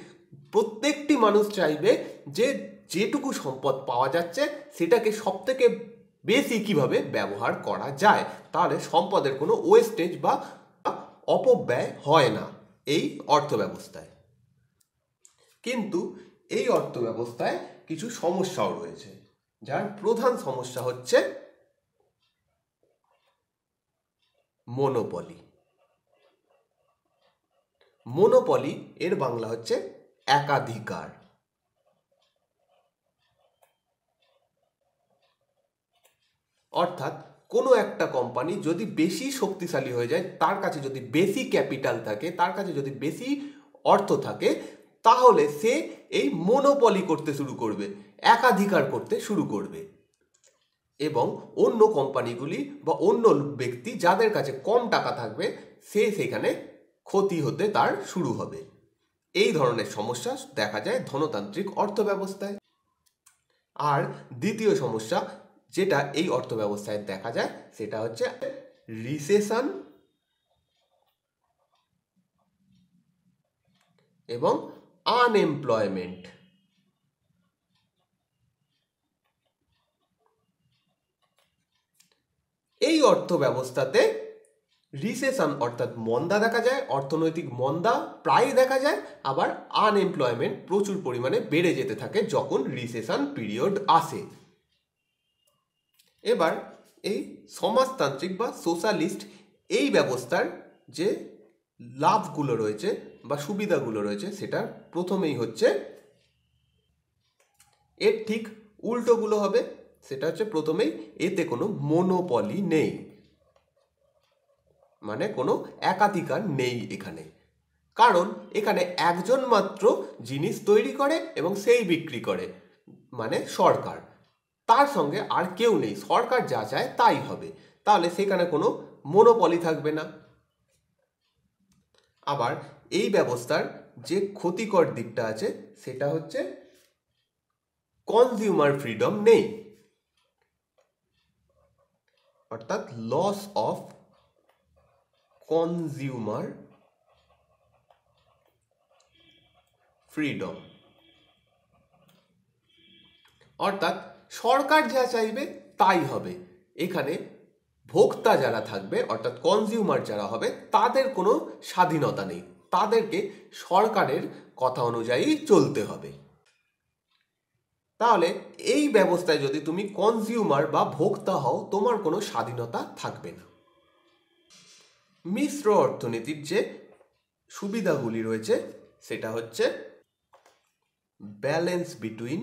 প্রত্যেকটি মানুষ চাইবে যে যেটুকু সম্পদ পাওয়া যাচ্ছে সেটাকে সবথেকে বেশি কীভাবে ব্যবহার করা যায় তাহলে সম্পদের কোনো ওয়েস্টেজ বা অপব্যয় হয় না এই অর্থ ব্যবস্থায় কিন্তু এই অর্থ ব্যবস্থায় কিছু সমস্যাও রয়েছে যার প্রধান সমস্যা হচ্ছে মনোপলি মনোপলি এর বাংলা হচ্ছে একাধিকার অর্থাৎ কোনো একটা কোম্পানি যদি বেশি শক্তিশালী হয়ে যায় তার কাছে যদি বেশি ক্যাপিটাল থাকে তার কাছে যদি বেশি অর্থ থাকে তাহলে সে এই মনোপলি করতে শুরু করবে একাধিকার করতে শুরু করবে এবং অন্য কোম্পানিগুলি বা অন্য ব্যক্তি যাদের কাছে কম টাকা থাকবে সে সেখানে ক্ষতি হতে তার শুরু হবে এই ধরনের সমস্যা দেখা যায় ধনতান্ত্রিক অর্থ ব্যবস্থায় আর দ্বিতীয় সমস্যা যেটা এই অর্থ ব্যবস্থায় দেখা যায় সেটা হচ্ছে রিসেশন এবং আনএমপ্লয়মেন্ট এই অর্থ ব্যবস্থাতে রিসেশন অর্থাৎ মন্দা দেখা যায় অর্থনৈতিক মন্দা প্রায় দেখা যায় আবার আনএমপ্লয়মেন্ট প্রচুর পরিমাণে বেড়ে যেতে থাকে যখন রিসেশন পিরিয়ড আসে এবার এই সমাজতান্ত্রিক বা সোশ্যালিস্ট এই ব্যবস্থার যে লাভগুলো রয়েছে বা সুবিধাগুলো রয়েছে সেটা প্রথমেই হচ্ছে এর ঠিক উল্টোগুলো হবে সেটা হচ্ছে প্রথমেই এতে কোনো মনোপলি নেই মানে কোনো একাধিকার নেই এখানে কারণ এখানে একজন মাত্র জিনিস তৈরি করে এবং সেই বিক্রি করে মানে সরকার তার সঙ্গে আর কেউ নেই সরকার যা চায় তাই হবে তাহলে সেখানে কোনো মনোপলি থাকবে না আবার এই ব্যবস্থার যে ক্ষতিকর দিকটা আছে সেটা হচ্ছে কনজিউমার ফ্রিডম নেই অর্থাৎ লস অফ কনজিউমার ফ্রিডম অর্থাৎ সরকার যা চাইবে তাই হবে এখানে ভোক্তা যারা থাকবে অর্থাৎ কনজিউমার যারা হবে তাদের কোনো স্বাধীনতা নেই তাদেরকে সরকারের কথা অনুযায়ী চলতে হবে তাহলে এই ব্যবস্থায় যদি তুমি কনজিউমার বা ভোক্তা হও তোমার কোনো স্বাধীনতা থাকবে না মিশ্র অর্থনীতির যে সুবিধাগুলি রয়েছে সেটা হচ্ছে balance between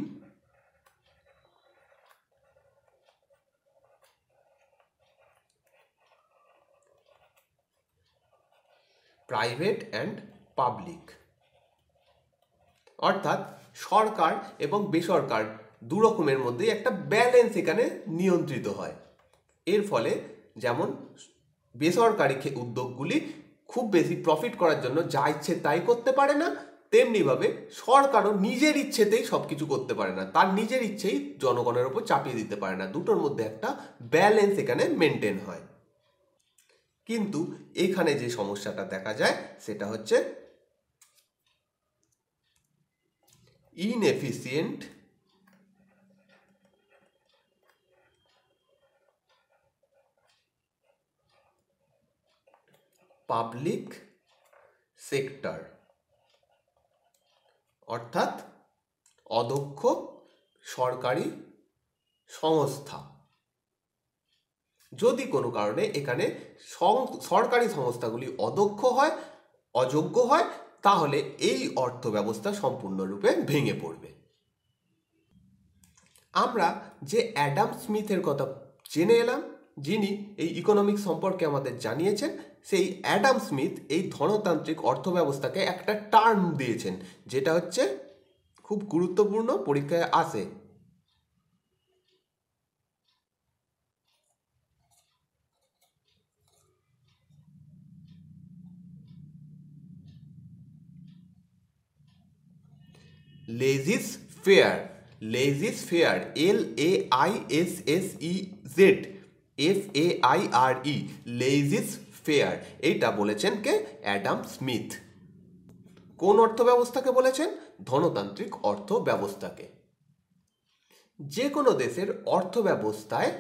private and public অর্থাৎ সরকার এবং বেসরকার দু রকমের মধ্যে একটা ব্যালেন্স এখানে নিয়ন্ত্রিত হয় এর ফলে যেমন বেসরকারি উদ্যোগগুলি খুব বেশি প্রফিট করার জন্য যা ইচ্ছে তাই করতে পারে না তেমনিভাবে সরকারও নিজের ইচ্ছেতেই সব কিছু করতে পারে না তার নিজের ইচ্ছেই জনগণের ওপর চাপিয়ে দিতে পারে না দুটোর মধ্যে একটা ব্যালেন্স এখানে মেনটেন হয় কিন্তু এখানে যে সমস্যাটা দেখা যায় সেটা হচ্ছে ইনএফিসিয়েন্ট পাবলিক সেক্টর অর্থাৎ অদক্ষ সরকারি সংস্থা যদি কোনো কারণে এখানে সরকারি সংস্থাগুলি অদক্ষ হয় অযোগ্য হয় তাহলে এই অর্থ ব্যবস্থা সম্পূর্ণরূপে ভেঙে পড়বে আমরা যে অ্যাডাম স্মিথের কথা জেনে এলাম যিনি এই ইকোনমিক্স সম্পর্কে আমাদের জানিয়েছেন সেই অ্যাডাম স্মিথ এই ধনতান্ত্রিক অর্থ ব্যবস্থাকে একটা টার্ম দিয়েছেন যেটা হচ্ছে খুব গুরুত্বপূর্ণ পরীক্ষায় আসে laissez faire laissez faire L A I S S E Z F A I R E laissez faire এইটা বলেছেন কে অ্যাডাম স্মিথ কোন অর্থ ব্যবস্থাকে বলেছেন ধনতান্ত্রিক অর্থ ব্যবস্থাকে যে কোনো দেশের অর্থ ব্যবস্থায়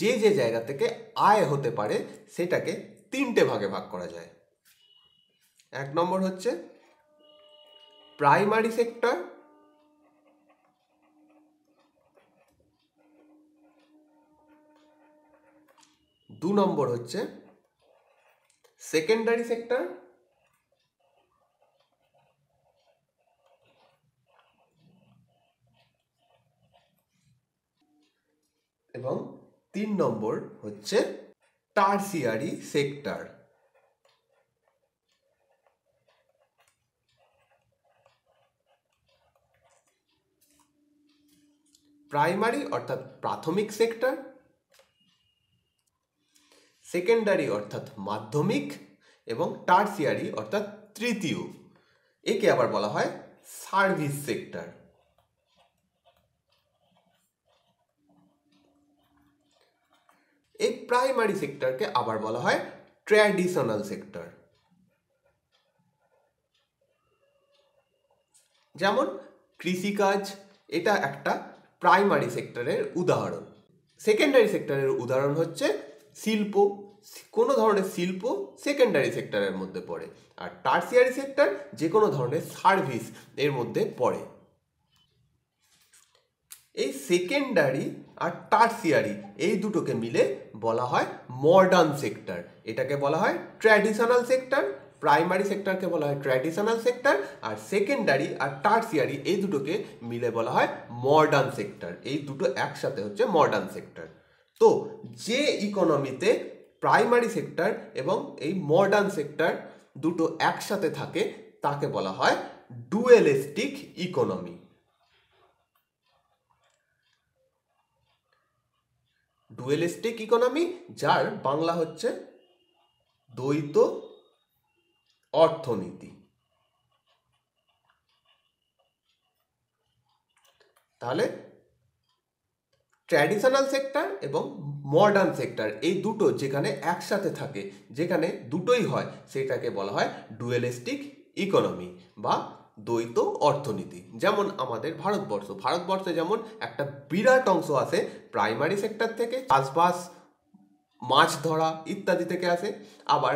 যে যে জায়গা থেকে আয় হতে পারে সেটাকে তিনটে ভাগে ভাগ করা যায় এক নম্বর হচ্ছে প্রাইমারি সেক্টর দু নম্বর হচ্ছে সেকেন্ডারি সেক্টর এবং তিন নম্বর হচ্ছে টার্সিয়ারি সেক্টর প্রাইমারি অর্থাৎ প্রাথমিক সেক্টর সেকেন্ডারি অর্থাৎ মাধ্যমিক এবং টার্সিয়ারি অর্থাৎ তৃতীয় একে আবার বলা হয় সার্ভিস সেক্টর এই প্রাইমারি সেক্টরকে আবার বলা হয় ট্র্যাডিশনাল সেক্টর যেমন কৃষিকাজ এটা একটা প্রাইমারি সেক্টরের উদাহরণ সেকেন্ডারি সেক্টরের উদাহরণ হচ্ছে শিল্প কোনো ধরনের শিল্প সেকেন্ডারি সেক্টরের মধ্যে পড়ে আর টার্সিয়ারি সেক্টর যে কোনো ধরনের সার্ভিস এর মধ্যে পড়ে এই সেকেন্ডারি আর টার্সিয়ারি এই দুটোকে মিলে বলা হয় মডার্ন সেক্টর এটাকে বলা হয় ট্র্যাডিশনাল সেক্টর প্রাইমারি সেক্টরকে বলা হয় ট্র্যাডিশনাল সেক্টর আর সেকেন্ডারি আর টার্সিয়ারি এই দুটোকে মিলে বলা হয় মডার্ন সেক্টর এই দুটো একসাথে হচ্ছে মডার্ন সেক্টর তো যে ইকোনমিতে প্রাইমারি সেক্টর এবং এই মডার্ন সেক্টর দুটো একসাথে থাকে তাকে বলা হয় ডুয়েলিস্টিক ইকোনমি ডুয়েলিস্টিক ইকোনমি যার বাংলা হচ্ছে দ্বৈত অর্থনীতি তাহলে ট্র্যাডিশনাল সেক্টর এবং মডার্ন সেক্টর এই দুটো যেখানে একসাথে থাকে যেখানে দুটোই হয় সেটাকে বলা হয় ডুয়েলিস্টিক ইকোনমি বা দ্বৈত অর্থনীতি যেমন আমাদের ভারতবর্ষ ভারতবর্ষে যেমন একটা বিরাট অংশ আছে প্রাইমারি সেক্টর থেকে চাষবাস মাছ ধরা ইত্যাদি থেকে আসে আবার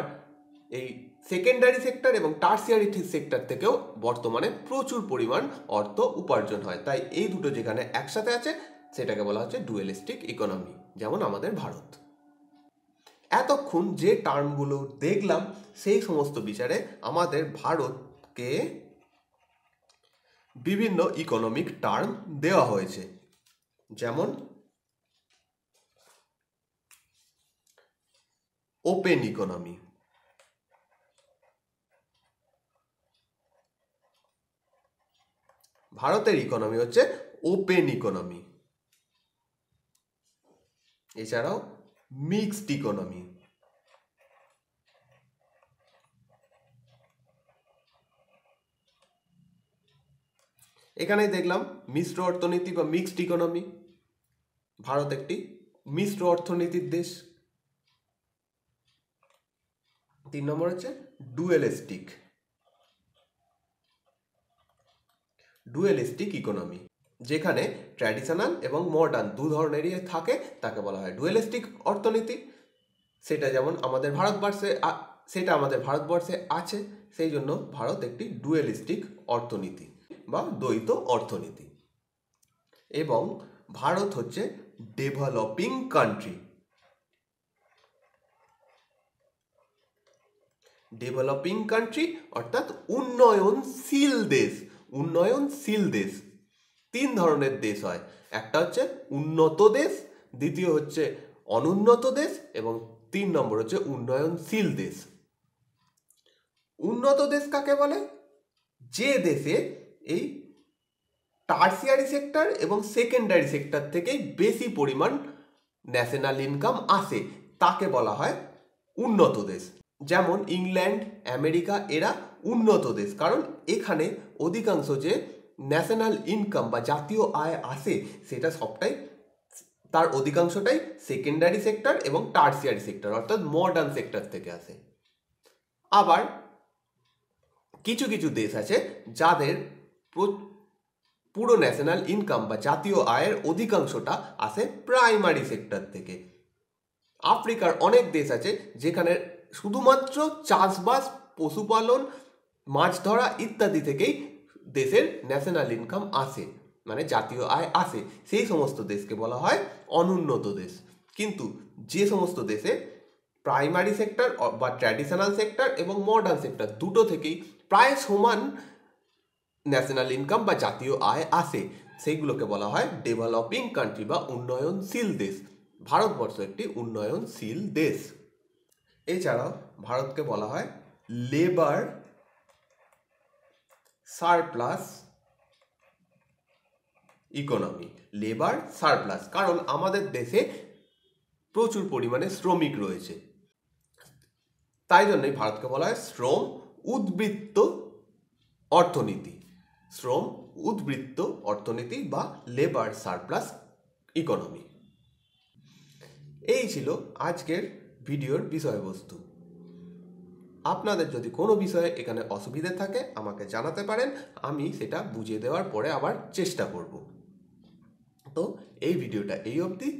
এই সেকেন্ডারি সেক্টর এবং টার্সিয়ারি সেক্টর থেকেও বর্তমানে প্রচুর পরিমাণ অর্থ উপার্জন হয় তাই এই দুটো যেখানে একসাথে আছে সেটাকে বলা হচ্ছে ডুয়েলিস্টিক ইকোনমি যেমন আমাদের ভারত এতক্ষণ যে টার্মগুলো দেখলাম সেই সমস্ত বিচারে আমাদের ভারতকে বিভিন্ন ইকোনমিক টার্ম দেওয়া হয়েছে যেমন ওপেন ইকোনমি ভারতের ইকোনমি হচ্ছে ওপেন ইকোনমি এছাড়াও মিক্সড ইকোনমি এখানে দেখলাম মিশ্র অর্থনীতি বা মিক্সড ইকোনমি ভারত একটি মিশ্র অর্থনীতির দেশ তিন নম্বর হচ্ছে ডুয়েলিস্টিক ডুয়েলিস্টিক ইকোনমি যেখানে ট্র্যাডিশনাল এবং মডার্ন দু ধরনেরই থাকে তাকে বলা হয় ডুয়েলিস্টিক অর্থনীতি সেটা যেমন আমাদের ভারতবর্ষে সেটা আমাদের ভারতবর্ষে আছে সেই জন্য ভারত একটি ডুয়েলিস্টিক অর্থনীতি বা দ্বৈত অর্থনীতি এবং ভারত হচ্ছে ডেভেলপিং কান্ট্রি ডেভেলপিং কান্ট্রি অর্থাৎ উন্নয়নশীল দেশ উন্নয়নশীল দেশ তিন ধরনের দেশ হয় একটা হচ্ছে উন্নত দেশ দ্বিতীয় হচ্ছে অনুন্নত দেশ এবং তিন নম্বর হচ্ছে উন্নয়নশীল দেশ উন্নত দেশ কাকে বলে যে দেশে এই টার্সিয়ারি সেক্টর এবং সেকেন্ডারি সেক্টর থেকেই বেশি পরিমাণ ন্যাশনাল ইনকাম আসে তাকে বলা হয় উন্নত দেশ যেমন ইংল্যান্ড আমেরিকা এরা উন্নত দেশ কারণ এখানে অধিকাংশ যে ন্যাশনাল ইনকাম বা জাতীয় আয় আসে সেটা সবটাই তার অধিকাংশটাই সেকেন্ডারি সেক্টর এবং টার্সিয়ারি সেক্টর অর্থাৎ মডার্ন সেক্টর থেকে আসে আবার কিছু কিছু দেশ আছে যাদের পুরো ন্যাশনাল ইনকাম বা জাতীয় আয়ের অধিকাংশটা আসে প্রাইমারি সেক্টর থেকে আফ্রিকার অনেক দেশ আছে যেখানে শুধুমাত্র চাষবাস পশুপালন মাছ ধরা ইত্যাদি থেকেই দেশের ন্যাশনাল ইনকাম আসে মানে জাতীয় আয় আসে সেই সমস্ত দেশকে বলা হয় অনুন্নত দেশ কিন্তু যে সমস্ত দেশে প্রাইমারি সেক্টর বা ট্র্যাডিশনাল সেক্টর এবং মডার্ন সেক্টর দুটো থেকেই প্রায় সমান ন্যাশনাল ইনকাম বা জাতীয় আয় আসে সেইগুলোকে বলা হয় ডেভেলপিং কান্ট্রি বা উন্নয়নশীল দেশ ভারতবর্ষ একটি উন্নয়নশীল দেশ এছাড়াও ভারতকে বলা হয় labour surplus economy labour surplus কারণ আমাদের দেশে প্রচুর পরিমাণে শ্রমিক রয়েছে তাই জন্যই ভারতকে বলা হয় শ্রম উদ্বৃত্ত অর্থনীতি শ্রম উদ্বৃত্ত অর্থনীতি বা লেবার সারপ্লাস ইকোনমি এই ছিল আজকের ভিডিওর বিষয়বস্তু আপনাদের যদি কোনো বিষয়ে এখানে অসুবিধে থাকে আমাকে জানাতে পারেন আমি সেটা বুঝিয়ে দেওয়ার পরে আবার চেষ্টা করব তো এই ভিডিওটা এই অবধি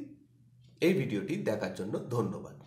এই ভিডিওটি দেখার জন্য ধন্যবাদ